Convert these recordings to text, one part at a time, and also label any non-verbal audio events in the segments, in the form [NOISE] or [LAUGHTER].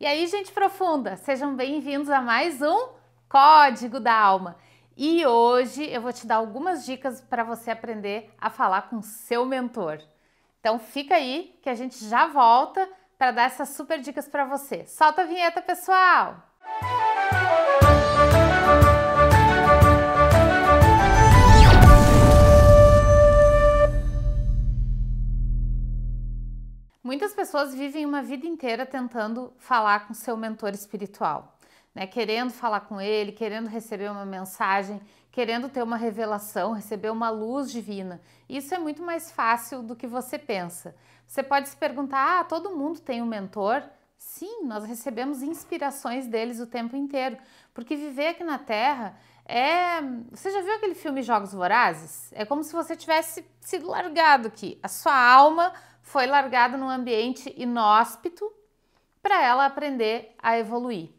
E aí, gente profunda, sejam bem-vindos a mais um Código da Alma. E hoje eu vou te dar algumas dicas para você aprender a falar com seu mentor. Então fica aí que a gente já volta para dar essas super dicas para você. Solta a vinheta, pessoal! pessoas vivem uma vida inteira tentando falar com seu mentor espiritual, né? Querendo falar com ele, querendo receber uma mensagem, querendo ter uma revelação, receber uma luz divina. Isso é muito mais fácil do que você pensa. Você pode se perguntar: "Ah, todo mundo tem um mentor?" Sim, nós recebemos inspirações deles o tempo inteiro, porque viver aqui na Terra é. Você já viu aquele filme Jogos Vorazes? É como se você tivesse sido largado aqui. A sua alma foi largado num ambiente inóspito para ela aprender a evoluir.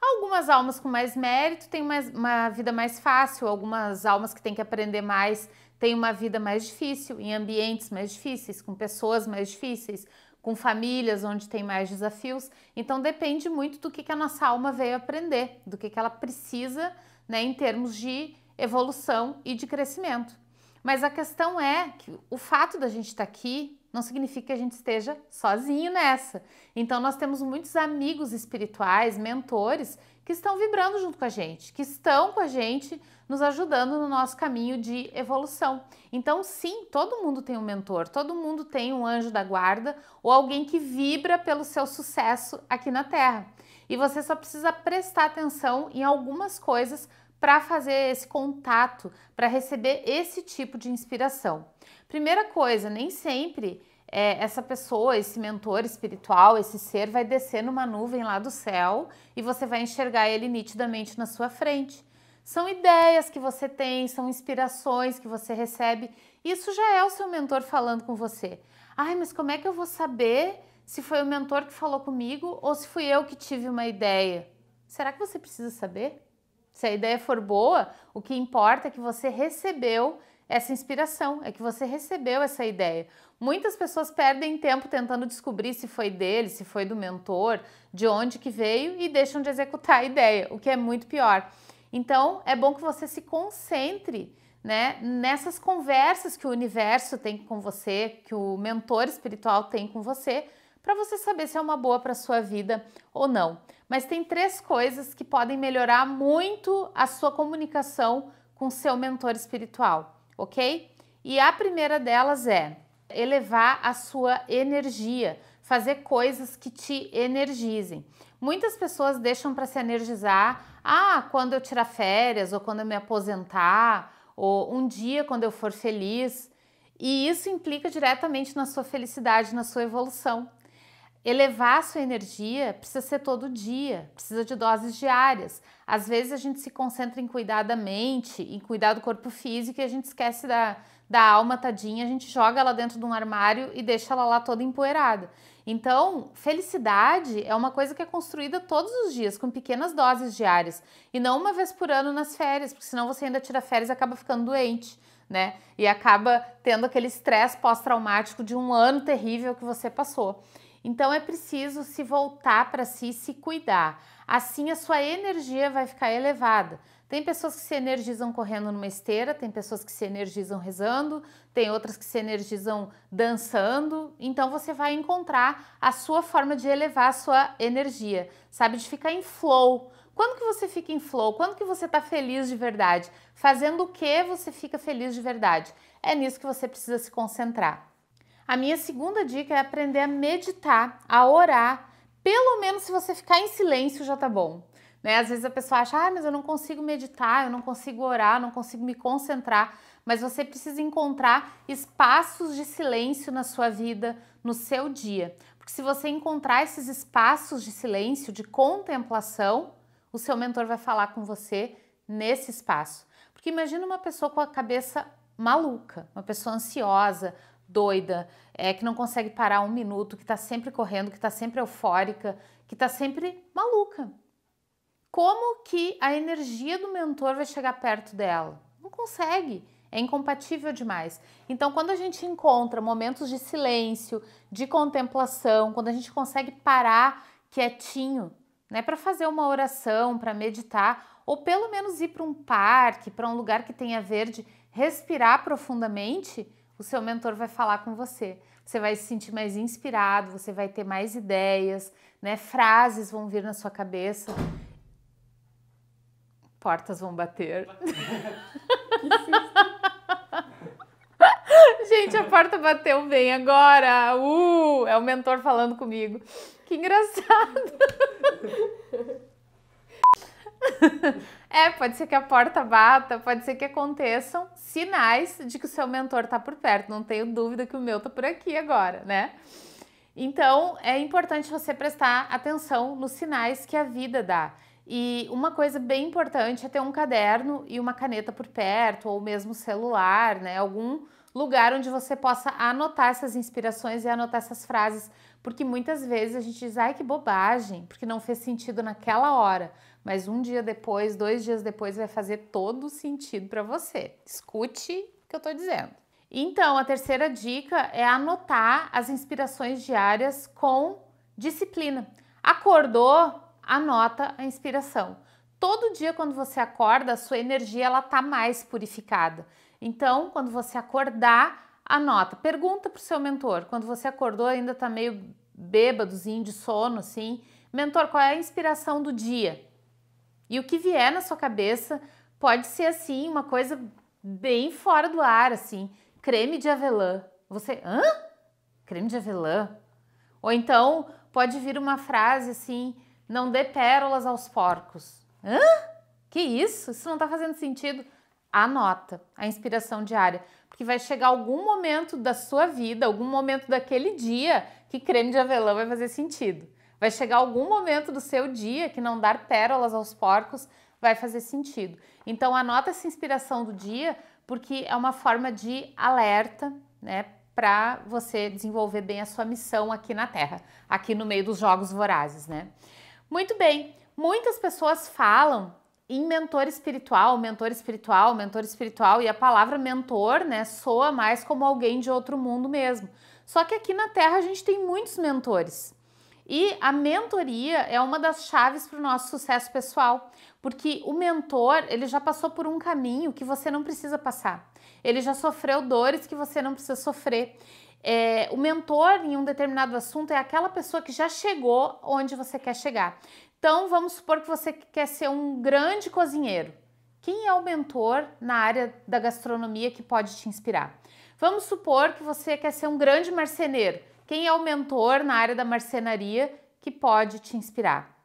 Algumas almas com mais mérito têm uma vida mais fácil, algumas almas que têm que aprender mais têm uma vida mais difícil, em ambientes mais difíceis, com pessoas mais difíceis, com famílias onde tem mais desafios. Então depende muito do que, que a nossa alma veio aprender, do que, que ela precisa né, em termos de evolução e de crescimento. Mas a questão é que o fato da gente estar tá aqui não significa que a gente esteja sozinho nessa. Então, nós temos muitos amigos espirituais, mentores, que estão vibrando junto com a gente, que estão com a gente, nos ajudando no nosso caminho de evolução. Então, sim, todo mundo tem um mentor, todo mundo tem um anjo da guarda ou alguém que vibra pelo seu sucesso aqui na Terra. E você só precisa prestar atenção em algumas coisas para fazer esse contato, para receber esse tipo de inspiração. Primeira coisa, nem sempre é, essa pessoa, esse mentor espiritual, esse ser vai descer numa nuvem lá do céu e você vai enxergar ele nitidamente na sua frente. São ideias que você tem, são inspirações que você recebe. Isso já é o seu mentor falando com você. Ai, mas como é que eu vou saber se foi o mentor que falou comigo ou se fui eu que tive uma ideia? Será que você precisa saber? Se a ideia for boa, o que importa é que você recebeu essa inspiração, é que você recebeu essa ideia. Muitas pessoas perdem tempo tentando descobrir se foi dele, se foi do mentor, de onde que veio e deixam de executar a ideia, o que é muito pior. Então, é bom que você se concentre né, nessas conversas que o universo tem com você, que o mentor espiritual tem com você, para você saber se é uma boa para sua vida ou não. Mas tem três coisas que podem melhorar muito a sua comunicação com seu mentor espiritual, ok? E a primeira delas é elevar a sua energia, fazer coisas que te energizem. Muitas pessoas deixam para se energizar, ah, quando eu tirar férias ou quando eu me aposentar, ou um dia quando eu for feliz. E isso implica diretamente na sua felicidade, na sua evolução. Elevar a sua energia precisa ser todo dia, precisa de doses diárias. Às vezes a gente se concentra em cuidar da mente, em cuidar do corpo físico e a gente esquece da, da alma tadinha, a gente joga ela dentro de um armário e deixa ela lá toda empoeirada. Então, felicidade é uma coisa que é construída todos os dias, com pequenas doses diárias, e não uma vez por ano nas férias, porque senão você ainda tira férias e acaba ficando doente. Né? E acaba tendo aquele estresse pós-traumático de um ano terrível que você passou. Então é preciso se voltar para si, se cuidar. Assim a sua energia vai ficar elevada. Tem pessoas que se energizam correndo numa esteira, tem pessoas que se energizam rezando, tem outras que se energizam dançando. Então você vai encontrar a sua forma de elevar a sua energia, sabe? De ficar em flow. Quando que você fica em flow? Quando que você está feliz de verdade? Fazendo o que você fica feliz de verdade? É nisso que você precisa se concentrar. A minha segunda dica é aprender a meditar, a orar. Pelo menos se você ficar em silêncio já tá bom. Né? Às vezes a pessoa acha, ah, mas eu não consigo meditar, eu não consigo orar, eu não consigo me concentrar. Mas você precisa encontrar espaços de silêncio na sua vida, no seu dia. Porque se você encontrar esses espaços de silêncio, de contemplação, o seu mentor vai falar com você nesse espaço. Porque imagina uma pessoa com a cabeça maluca, uma pessoa ansiosa, doida, é, que não consegue parar um minuto, que está sempre correndo, que está sempre eufórica, que está sempre maluca. Como que a energia do mentor vai chegar perto dela? Não consegue, é incompatível demais. Então, quando a gente encontra momentos de silêncio, de contemplação, quando a gente consegue parar quietinho, né, para fazer uma oração, para meditar, ou pelo menos ir para um parque, para um lugar que tenha verde, respirar profundamente, o seu mentor vai falar com você. Você vai se sentir mais inspirado, você vai ter mais ideias, né? Frases vão vir na sua cabeça. Portas vão bater. [LAUGHS] Gente, a porta bateu bem agora. Uh, é o mentor falando comigo. Que engraçado. [LAUGHS] É, pode ser que a porta bata, pode ser que aconteçam sinais de que o seu mentor está por perto. Não tenho dúvida que o meu está por aqui agora, né? Então, é importante você prestar atenção nos sinais que a vida dá. E uma coisa bem importante é ter um caderno e uma caneta por perto, ou mesmo celular, né? Algum lugar onde você possa anotar essas inspirações e anotar essas frases, porque muitas vezes a gente diz, ai que bobagem, porque não fez sentido naquela hora, mas um dia depois, dois dias depois, vai fazer todo o sentido para você. Escute o que eu estou dizendo. Então, a terceira dica é anotar as inspirações diárias com disciplina. Acordou, anota a inspiração. Todo dia quando você acorda, a sua energia ela tá mais purificada. Então, quando você acordar, anota. Pergunta para o seu mentor. Quando você acordou, ainda está meio bêbadozinho de sono, assim. Mentor, qual é a inspiração do dia? E o que vier na sua cabeça pode ser, assim, uma coisa bem fora do ar, assim. Creme de avelã. Você, hã? Creme de avelã? Ou então pode vir uma frase assim: não dê pérolas aos porcos. Hã? Que isso? Isso não está fazendo sentido. Anota a inspiração diária, porque vai chegar algum momento da sua vida, algum momento daquele dia que creme de avelã vai fazer sentido. Vai chegar algum momento do seu dia que não dar pérolas aos porcos vai fazer sentido. Então anota essa inspiração do dia, porque é uma forma de alerta, né, para você desenvolver bem a sua missão aqui na Terra, aqui no meio dos jogos vorazes, né? Muito bem. Muitas pessoas falam em mentor espiritual, mentor espiritual, mentor espiritual, e a palavra mentor, né, soa mais como alguém de outro mundo mesmo. Só que aqui na Terra a gente tem muitos mentores. E a mentoria é uma das chaves para o nosso sucesso pessoal, porque o mentor, ele já passou por um caminho que você não precisa passar. Ele já sofreu dores que você não precisa sofrer. É, o mentor em um determinado assunto é aquela pessoa que já chegou onde você quer chegar. Então, vamos supor que você quer ser um grande cozinheiro. Quem é o mentor na área da gastronomia que pode te inspirar? Vamos supor que você quer ser um grande marceneiro. Quem é o mentor na área da marcenaria que pode te inspirar?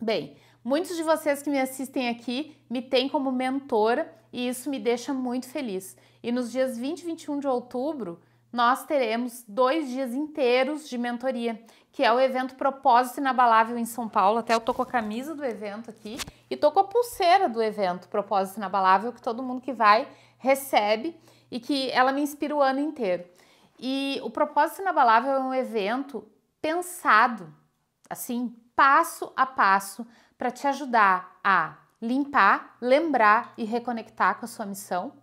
Bem, muitos de vocês que me assistem aqui me têm como mentora e isso me deixa muito feliz. E nos dias 20 e 21 de outubro, nós teremos dois dias inteiros de mentoria, que é o evento Propósito Inabalável em São Paulo. Até eu tô com a camisa do evento aqui e tô com a pulseira do evento Propósito Inabalável, que todo mundo que vai recebe e que ela me inspira o ano inteiro. E o Propósito Inabalável é um evento pensado, assim, passo a passo, para te ajudar a limpar, lembrar e reconectar com a sua missão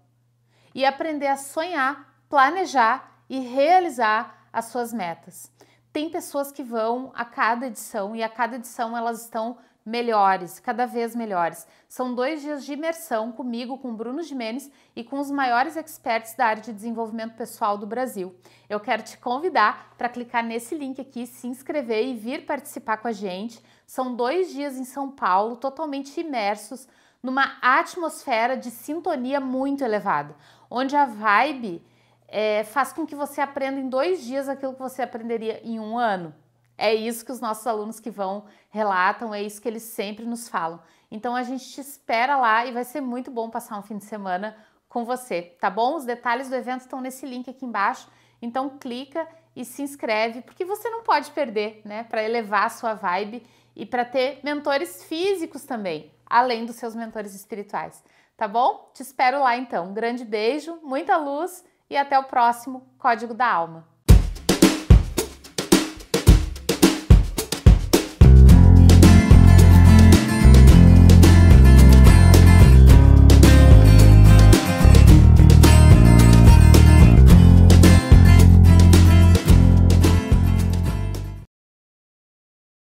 e aprender a sonhar, planejar e realizar as suas metas. Tem pessoas que vão a cada edição e a cada edição elas estão melhores, cada vez melhores. São dois dias de imersão comigo, com Bruno Gimenez e com os maiores experts da área de desenvolvimento pessoal do Brasil. Eu quero te convidar para clicar nesse link aqui, se inscrever e vir participar com a gente. São dois dias em São Paulo, totalmente imersos numa atmosfera de sintonia muito elevada, onde a vibe é, faz com que você aprenda em dois dias aquilo que você aprenderia em um ano. É isso que os nossos alunos que vão relatam, é isso que eles sempre nos falam. Então a gente te espera lá e vai ser muito bom passar um fim de semana com você, tá bom? Os detalhes do evento estão nesse link aqui embaixo, então clica e se inscreve, porque você não pode perder, né? Para elevar a sua vibe e para ter mentores físicos também, além dos seus mentores espirituais, tá bom? Te espero lá então. Um grande beijo, muita luz e até o próximo Código da Alma.